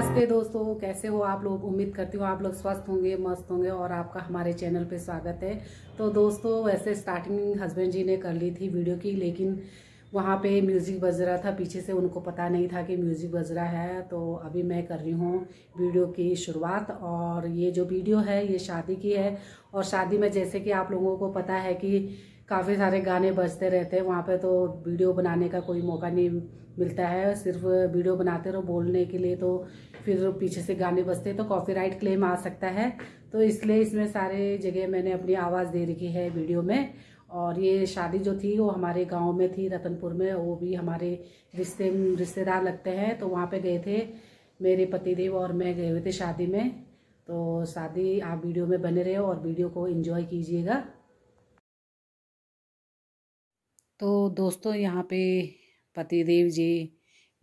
नमस्ते दोस्तों कैसे हो आप लोग उम्मीद करती हूँ आप लोग स्वस्थ होंगे मस्त होंगे और आपका हमारे चैनल पे स्वागत है तो दोस्तों वैसे स्टार्टिंग हस्बैंड जी ने कर ली थी वीडियो की लेकिन वहाँ पे म्यूज़िक बज रहा था पीछे से उनको पता नहीं था कि म्यूज़िक बज रहा है तो अभी मैं कर रही हूँ वीडियो की शुरुआत और ये जो वीडियो है ये शादी की है और शादी में जैसे कि आप लोगों को पता है कि काफ़ी सारे गाने बजते रहते हैं वहाँ पे तो वीडियो बनाने का कोई मौका नहीं मिलता है सिर्फ वीडियो बनाते रहो बोलने के लिए तो फिर पीछे से गाने बजते तो कॉपीराइट क्लेम आ सकता है तो इसलिए इसमें सारे जगह मैंने अपनी आवाज़ दे रखी है वीडियो में और ये शादी जो थी वो हमारे गांव में थी रतनपुर में वो भी हमारे रिश्ते रिश्तेदार लगते हैं तो वहाँ पे गए थे मेरे पतिदेव और मैं गए हुए थे शादी में तो शादी आप वीडियो में बने रहे और वीडियो को इन्जॉय कीजिएगा तो दोस्तों यहाँ पे पतिदेव जी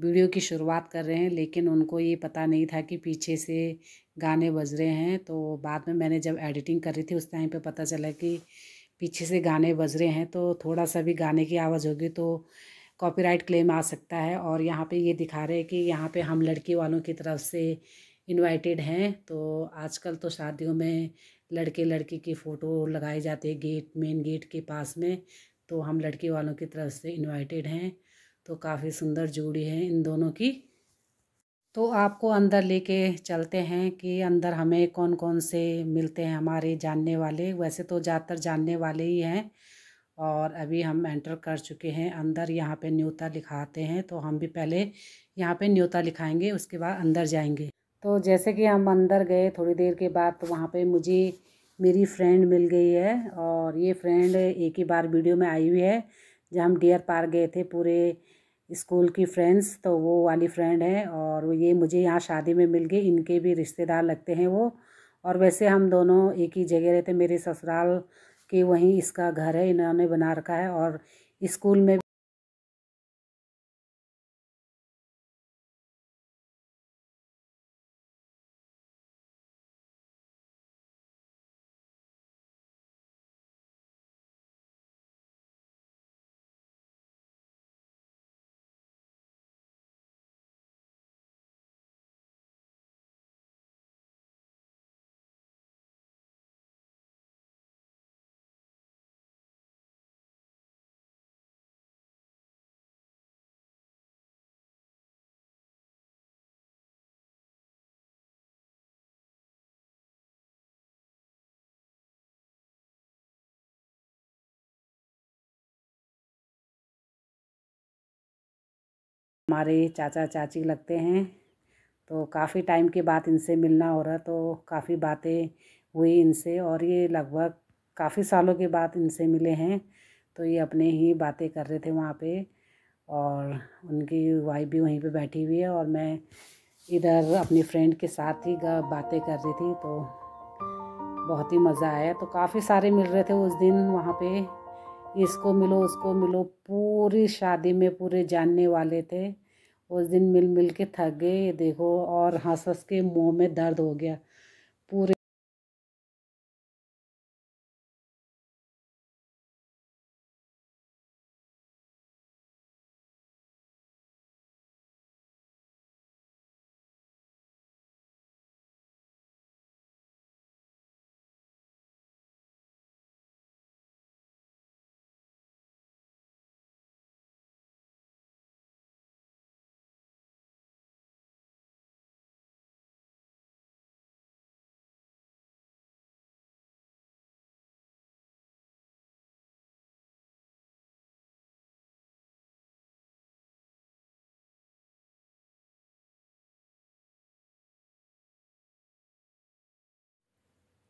वीडियो की शुरुआत कर रहे हैं लेकिन उनको ये पता नहीं था कि पीछे से गाने बज रहे हैं तो बाद में मैंने जब एडिटिंग कर रही थी उस टाइम पे पता चला कि पीछे से गाने बज रहे हैं तो थोड़ा सा भी गाने की आवाज़ होगी तो कॉपीराइट क्लेम आ सकता है और यहाँ पे ये दिखा रहे हैं कि यहाँ पे हम लड़की वालों की तरफ से इनवाइटेड हैं तो आजकल तो शादियों में लड़के लड़की की फ़ोटो लगाई जाती है गेट मेन गेट के पास में तो हम लड़के वालों की तरफ से इन्वाइटेड हैं तो काफ़ी सुंदर जोड़ी है इन दोनों की तो आपको अंदर लेके चलते हैं कि अंदर हमें कौन कौन से मिलते हैं हमारे जानने वाले वैसे तो ज़्यादातर जानने वाले ही हैं और अभी हम एंटर कर चुके हैं अंदर यहाँ पे न्योता लिखाते हैं तो हम भी पहले यहाँ पे न्योता लिखाएंगे उसके बाद अंदर जाएंगे तो जैसे कि हम अंदर गए थोड़ी देर के बाद तो वहाँ पर मुझे मेरी फ्रेंड मिल गई है और ये फ्रेंड एक ही बार वीडियो में आई हुई है जब हम डियर पार्क गए थे पूरे स्कूल की फ्रेंड्स तो वो वाली फ्रेंड है और ये मुझे यहाँ शादी में मिल गई इनके भी रिश्तेदार लगते हैं वो और वैसे हम दोनों एक ही जगह रहते मेरे ससुराल के वहीं इसका घर है इन्होंने बना रखा है और स्कूल में हमारे चाचा चाची लगते हैं तो काफ़ी टाइम के बाद इनसे मिलना हो रहा तो काफ़ी बातें हुई इनसे और ये लगभग काफ़ी सालों के बाद इनसे मिले हैं तो ये अपने ही बातें कर रहे थे वहाँ पे और उनकी वाइफ भी वहीं पे बैठी हुई है और मैं इधर अपनी फ्रेंड के साथ ही बातें कर रही थी तो बहुत ही मज़ा आया तो काफ़ी सारे मिल रहे थे उस दिन वहाँ पे इसको मिलो उसको मिलो पूरी शादी में पूरे जानने वाले थे उस दिन मिल मिल के थक गए देखो और हंस हंस के मुंह में दर्द हो गया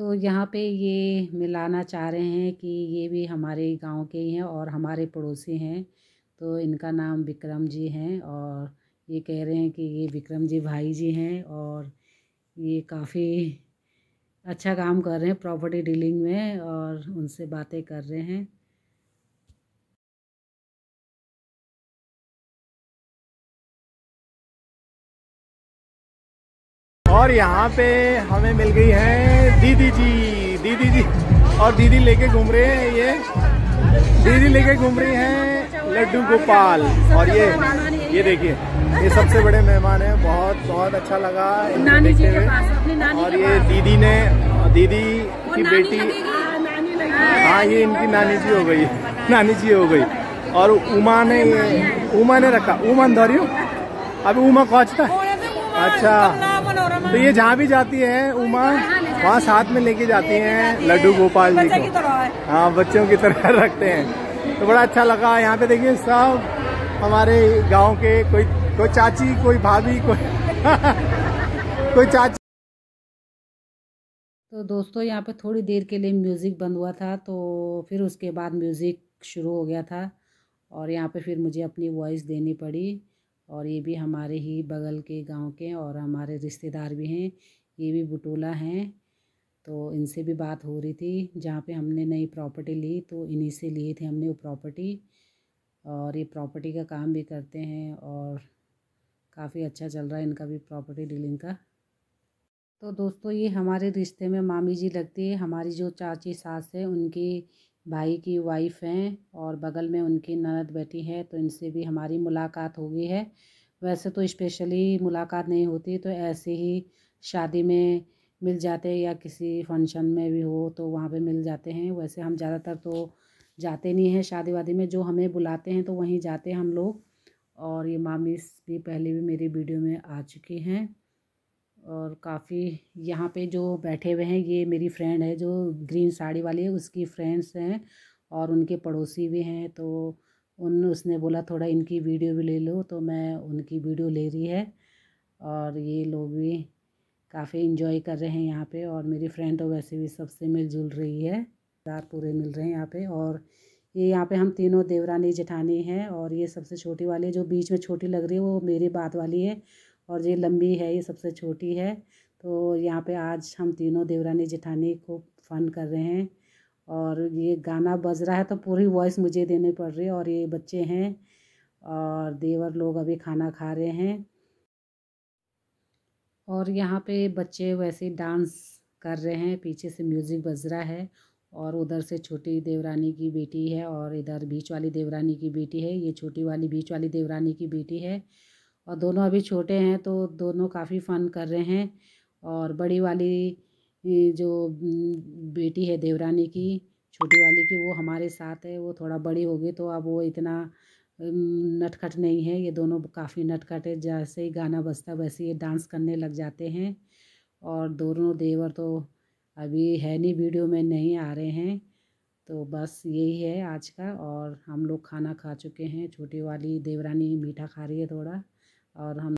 तो यहाँ पे ये मिलाना चाह रहे हैं कि ये भी हमारे गांव के ही हैं और हमारे पड़ोसी हैं तो इनका नाम विक्रम जी हैं और ये कह रहे हैं कि ये विक्रम जी भाई जी हैं और ये काफ़ी अच्छा काम कर रहे हैं प्रॉपर्टी डीलिंग में और उनसे बातें कर रहे हैं और यहाँ पे हमें मिल गई है दीदी जी दीदी जी और दीदी लेके घूम रहे हैं ये दीदी लेके घूम रही हैं लड्डू गोपाल और ये ये देखिए ये सबसे बड़े मेहमान हैं बहुत बहुत अच्छा लगा नानी जी के पास, अपने नानी और ये दीदी ने दीदी की बेटी हाँ ये इनकी नानी जी हो गई नानी जी हो गई और उमा ने उमा ने रखा उमा धरियो अभी उमा कौचता है अच्छा तो ये जहाँ भी जाती है तो उमा वहाँ साथ में लेके जाती हैं लड्डू गोपाल जी को हाँ बच्चों की तरह रखते हैं तो बड़ा अच्छा लगा यहाँ पे देखिए सब हमारे गांव के कोई कोई चाची कोई भाभी कोई कोई चाची तो दोस्तों यहाँ पे थोड़ी देर के लिए म्यूज़िक बंद हुआ था तो फिर उसके बाद म्यूज़िक शुरू हो गया था और यहाँ पे फिर मुझे अपनी वॉइस देनी पड़ी और ये भी हमारे ही बगल के गांव के और हमारे रिश्तेदार भी हैं ये भी बुटोला हैं तो इनसे भी बात हो रही थी जहाँ पे हमने नई प्रॉपर्टी ली तो इन्हीं से लिए थे हमने वो प्रॉपर्टी और ये प्रॉपर्टी का काम भी करते हैं और काफ़ी अच्छा चल रहा है इनका भी प्रॉपर्टी डीलिंग का तो दोस्तों ये हमारे रिश्ते में मामी जी लगती है हमारी जो चाची सास है उनकी भाई की वाइफ़ हैं और बगल में उनकी ननद बैठी है तो इनसे भी हमारी मुलाकात हो गई है वैसे तो स्पेशली मुलाकात नहीं होती तो ऐसे ही शादी में मिल जाते या किसी फंक्शन में भी हो तो वहाँ पे मिल जाते हैं वैसे हम ज़्यादातर तो जाते नहीं हैं शादी वादी में जो हमें बुलाते हैं तो वहीं जाते हैं हम लोग और ये मामी भी पहले भी मेरी वीडियो में आ चुकी हैं और काफ़ी यहाँ पे जो बैठे हुए हैं ये मेरी फ्रेंड है जो ग्रीन साड़ी वाली है उसकी फ्रेंड्स हैं और उनके पड़ोसी भी हैं तो उन उसने बोला थोड़ा इनकी वीडियो भी ले लो तो मैं उनकी वीडियो ले रही है और ये लोग भी काफ़ी इन्जॉय कर रहे हैं यहाँ पे और मेरी फ्रेंड तो वैसे भी सबसे मिलजुल रही है दार पूरे मिल रहे हैं यहाँ पे और ये यहाँ पे हम तीनों देवरानी जेठानी हैं और ये सबसे छोटी वाली जो बीच में छोटी लग रही है वो मेरी बात वाली है और ये लंबी है ये सबसे छोटी है तो यहाँ पे आज हम तीनों देवरानी जेठानी को फन कर रहे हैं और ये गाना बज रहा है तो पूरी वॉइस मुझे देनी पड़ रही है और ये बच्चे हैं और देवर लोग अभी खाना खा रहे हैं और यहाँ पे बच्चे वैसे डांस कर रहे हैं पीछे से म्यूज़िक बज रहा है और उधर से छोटी देवरानी की बेटी है और इधर बीच वाली देवरानी की बेटी है ये छोटी वाली बीच वाली देवरानी की बेटी है और दोनों अभी छोटे हैं तो दोनों काफ़ी फ़न कर रहे हैं और बड़ी वाली जो बेटी है देवरानी की छोटी वाली की वो हमारे साथ है वो थोड़ा बड़ी होगी तो अब वो इतना नटखट नहीं है ये दोनों काफ़ी नटखट है जैसे ही गाना बजता वैसे ये डांस करने लग जाते हैं और दोनों देवर तो अभी है नहीं वीडियो में नहीं आ रहे हैं तो बस यही है आज का और हम लोग खाना खा चुके हैं छोटी वाली देवरानी मीठा खा रही है थोड़ा और हम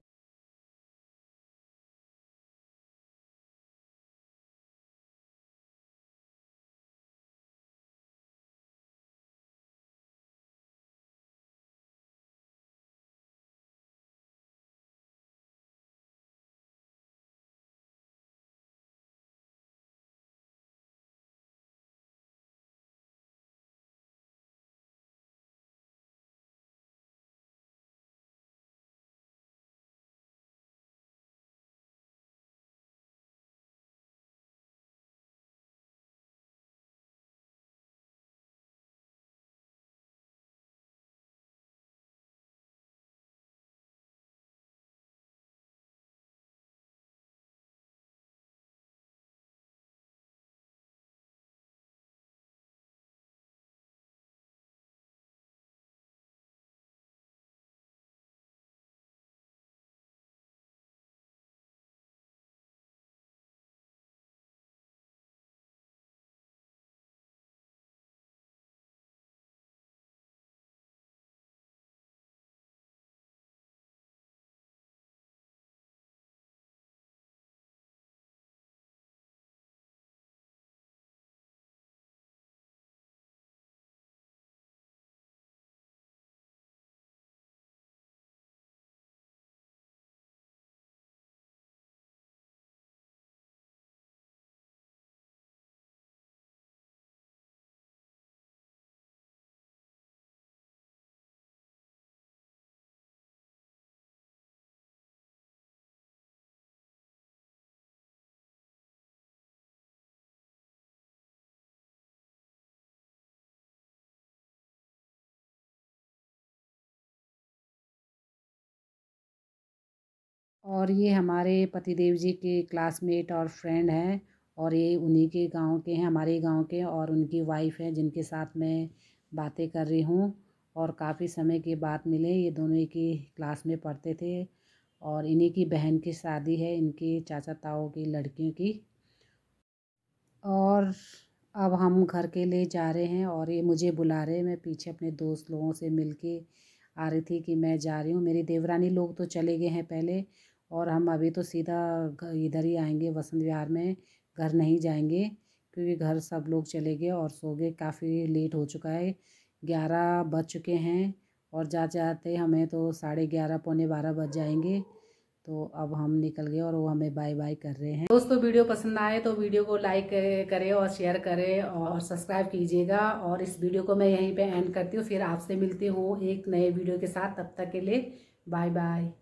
और ये हमारे पतिदेव जी के क्लासमेट और फ्रेंड हैं और ये उन्हीं के गांव के हैं हमारे गांव के और उनकी वाइफ हैं जिनके साथ मैं बातें कर रही हूँ और काफ़ी समय के बाद मिले ये दोनों एक ही क्लास में पढ़ते थे और इन्हीं की बहन की शादी है इनके चाचा ताओ की लड़कियों की और अब हम घर के लिए जा रहे हैं और ये मुझे बुला रहे हैं मैं पीछे अपने दोस्त लोगों से मिल के आ रही थी कि मैं जा रही हूँ मेरी देवरानी लोग तो चले गए हैं पहले और हम अभी तो सीधा इधर ही आएंगे वसंत विहार में घर नहीं जाएंगे क्योंकि घर सब लोग चले गए और सो गए काफ़ी लेट हो चुका है ग्यारह बज चुके हैं और जाते जाते हमें तो साढ़े ग्यारह पौने बारह बज जाएंगे तो अब हम निकल गए और वो हमें बाय बाय कर रहे हैं दोस्तों वीडियो पसंद आए तो वीडियो को लाइक करें और शेयर करें और सब्सक्राइब कीजिएगा और इस वीडियो को मैं यहीं पे एंड करती हूँ फिर आपसे मिलती हूँ एक नए वीडियो के साथ तब तक के लिए बाय बाय